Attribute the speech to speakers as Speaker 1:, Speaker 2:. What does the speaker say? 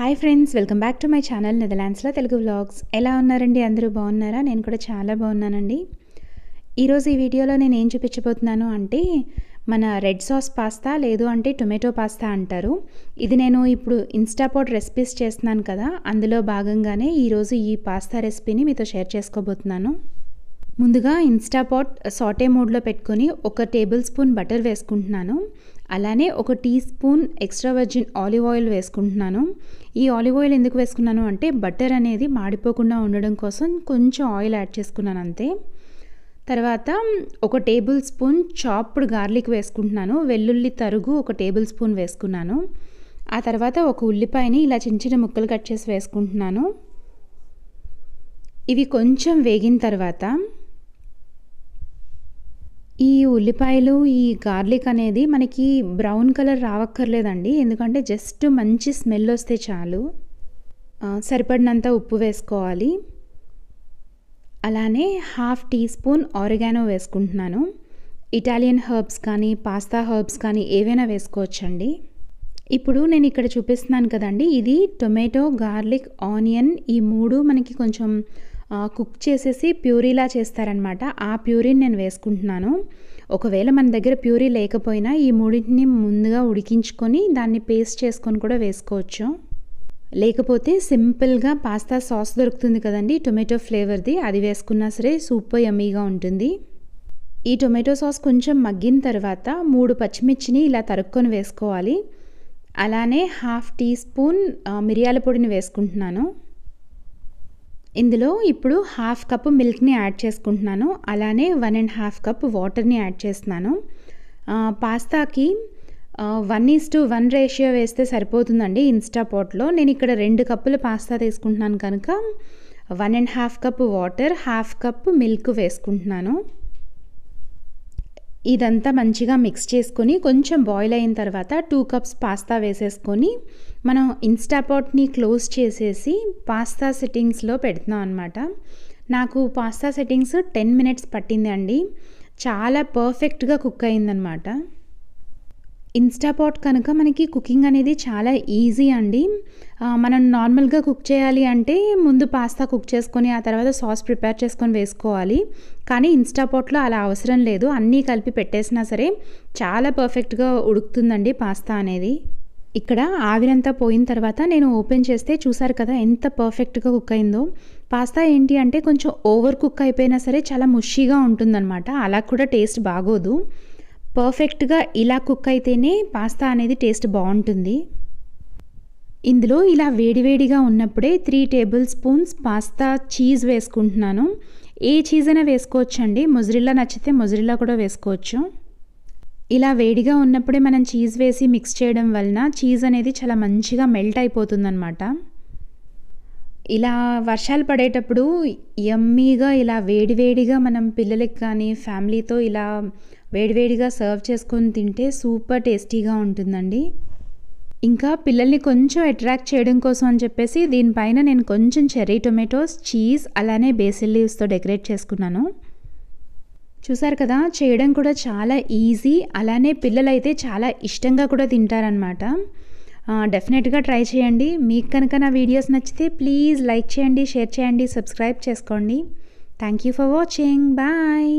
Speaker 1: hi friends welcome back to my channel నెదర్లాండ్స్లో Telugu vlogs ఎలా ఉన్నారండి అందరూ బాగున్నారా నేను కూడా చాలా బాగున్నానండి ఈరోజు ఈ వీడియోలో నేను ఏం చూపించబోతున్నాను అంటే మన రెడ్ సాస్ పాస్తా లేదు అంటే టొమాటో పాస్తా అంటారు ఇది నేను ఇప్పుడు ఇన్స్టాపోట్ రెసిపీస్ చేస్తున్నాను కదా అందులో భాగంగానే ఈరోజు ఈ పాస్తా రెసిపీని మీతో షేర్ చేసుకోబోతున్నాను ముందుగా ఇన్స్టాపాట్ సాటే మోడ్లో పెట్టుకొని ఒక టేబుల్ స్పూన్ బటర్ వేసుకుంటున్నాను అలానే ఒక teaspoon extra virgin olive oil వేసుకుంటున్నాను ఈ ఆలివ్ ఆయిల్ ఎందుకు వేసుకున్నాను అంటే బటర్ అనేది మాడిపోకుండా ఉండడం కోసం కొంచెం ఆయిల్ యాడ్ చేసుకున్నాను అంతే తర్వాత ఒక టేబుల్ స్పూన్ చాప్డ్ గార్లిక్ వేసుకుంటున్నాను వెల్లుల్లి తరుగు ఒక టేబుల్ స్పూన్ వేసుకున్నాను ఆ తర్వాత ఒక ఉల్లిపాయని ఇలా చిన్న చిన్న ముక్కలు కట్ చేసి వేసుకుంటున్నాను ఇవి కొంచెం వేగిన తర్వాత ఈ ఉల్లిపాయలు ఈ గార్లిక్ అనేది మనకి బ్రౌన్ కలర్ రావక్కర్లేదండి ఎందుకంటే జస్ట్ మంచి స్మెల్ వస్తే చాలు సరిపడినంత ఉప్పు వేసుకోవాలి అలానే హాఫ్ టీ స్పూన్ ఆరిగానో వేసుకుంటున్నాను ఇటాలియన్ హర్బ్స్ కానీ పాస్తా హర్బ్స్ కానీ ఏవైనా వేసుకోవచ్చండి ఇప్పుడు నేను ఇక్కడ చూపిస్తున్నాను కదండి ఇది టొమాటో గార్లిక్ ఆనియన్ ఈ మూడు మనకి కొంచెం కుక్ చేసేసి ప్యూరీలా చేస్తారనమాట ఆ ప్యూరీని నేను వేసుకుంటున్నాను ఒకవేళ మన దగ్గర ప్యూరీ లేకపోయినా ఈ మూడింటిని ముందుగా ఉడికించుకొని దాన్ని పేస్ట్ చేసుకొని కూడా వేసుకోవచ్చు లేకపోతే సింపుల్గా పాస్తా సాస్ దొరుకుతుంది కదండి టొమాటో ఫ్లేవర్ది అది వేసుకున్నా సరే సూపర్ యమ్మీగా ఉంటుంది ఈ టొమాటో సాస్ కొంచెం మగ్గిన తర్వాత మూడు పచ్చిమిర్చిని ఇలా తరుక్కొని వేసుకోవాలి అలానే హాఫ్ టీ స్పూన్ మిరియాల పొడిని వేసుకుంటున్నాను ఇందులో ఇప్పుడు హాఫ్ కప్ మిల్క్ని యాడ్ చేసుకుంటున్నాను అలానే వన్ అండ్ హాఫ్ కప్ వాటర్ని యాడ్ చేస్తున్నాను పాస్తాకి one is to one ratio వేస్తే సరిపోతుందండి ఇన్స్టా పాట్లో నేను ఇక్కడ రెండు కప్పుల పాస్తా తీసుకుంటున్నాను కనుక one and half cup water half cup milk వేసుకుంటున్నాను ఇదంతా మంచిగా మిక్స్ చేసుకొని కొంచెం బాయిల్ అయిన తర్వాత టూ కప్స్ పాస్తా వేసేసుకొని మనం ఇన్స్టాపాట్ని క్లోజ్ చేసేసి పాస్తా సెట్టింగ్స్లో పెడుతున్నాం అనమాట నాకు పాస్తా సెట్టింగ్స్ టెన్ మినిట్స్ పట్టిందండి చాలా పర్ఫెక్ట్గా కుక్ అయిందనమాట ఇన్స్టాపాట్ కనుక మనకి కుకింగ్ అనేది చాలా ఈజీ అండి మనం నార్మల్గా కుక్ చేయాలి అంటే ముందు పాస్తా కుక్ చేసుకొని ఆ తర్వాత సాస్ ప్రిపేర్ చేసుకొని వేసుకోవాలి కానీ ఇన్స్టాపాట్లో అలా అవసరం లేదు అన్నీ కలిపి పెట్టేసినా సరే చాలా పర్ఫెక్ట్గా ఉడుకుతుందండి పాస్తా అనేది ఇక్కడ ఆవిరంతా పోయిన తర్వాత నేను ఓపెన్ చేస్తే చూసారు కదా ఎంత పర్ఫెక్ట్గా కుక్ అయిందో పాస్తా ఏంటి అంటే కొంచెం ఓవర్ కుక్ అయిపోయినా సరే చాలా ముషిగా ఉంటుందన్నమాట అలా కూడా టేస్ట్ బాగోదు పర్ఫెక్ట్గా ఇలా కుక్ అయితేనే పాస్తా అనేది టేస్ట్ బాగుంటుంది ఇందులో ఇలా వేడివేడిగా ఉన్నప్పుడే three tablespoons pasta cheese వేసుకుంటున్నాను ఏ చీజ్ అయినా వేసుకోవచ్చు అండి మొజరిల్లా నచ్చితే మొజరిల్లా కూడా వేసుకోవచ్చు ఇలా వేడిగా ఉన్నప్పుడే మనం చీజ్ వేసి మిక్స్ చేయడం వలన చీజ్ అనేది చాలా మంచిగా మెల్ట్ అయిపోతుందన్నమాట ఇలా వర్షాలు పడేటప్పుడు ఎమ్మీగా ఇలా వేడివేడిగా మనం పిల్లలకి కానీ ఫ్యామిలీతో ఇలా వేడివేడిగా సర్వ్ చేసుకొని తింటే సూపర్ టేస్టీగా ఉంటుందండి ఇంకా పిల్లల్ని కొంచెం అట్రాక్ట్ చేయడం కోసం అని చెప్పేసి దీనిపైన నేను కొంచెం చెర్రీ టొమాటోస్ చీజ్ అలానే బేసిల్ లీవ్స్తో డెకరేట్ చేసుకున్నాను చూసారు కదా చేయడం కూడా చాలా ఈజీ అలానే పిల్లలైతే చాలా ఇష్టంగా కూడా తింటారనమాట డెఫినెట్గా ట్రై చేయండి మీకు కనుక నా వీడియోస్ నచ్చితే ప్లీజ్ లైక్ చేయండి షేర్ చేయండి సబ్స్క్రైబ్ చేసుకోండి thank you for watching bye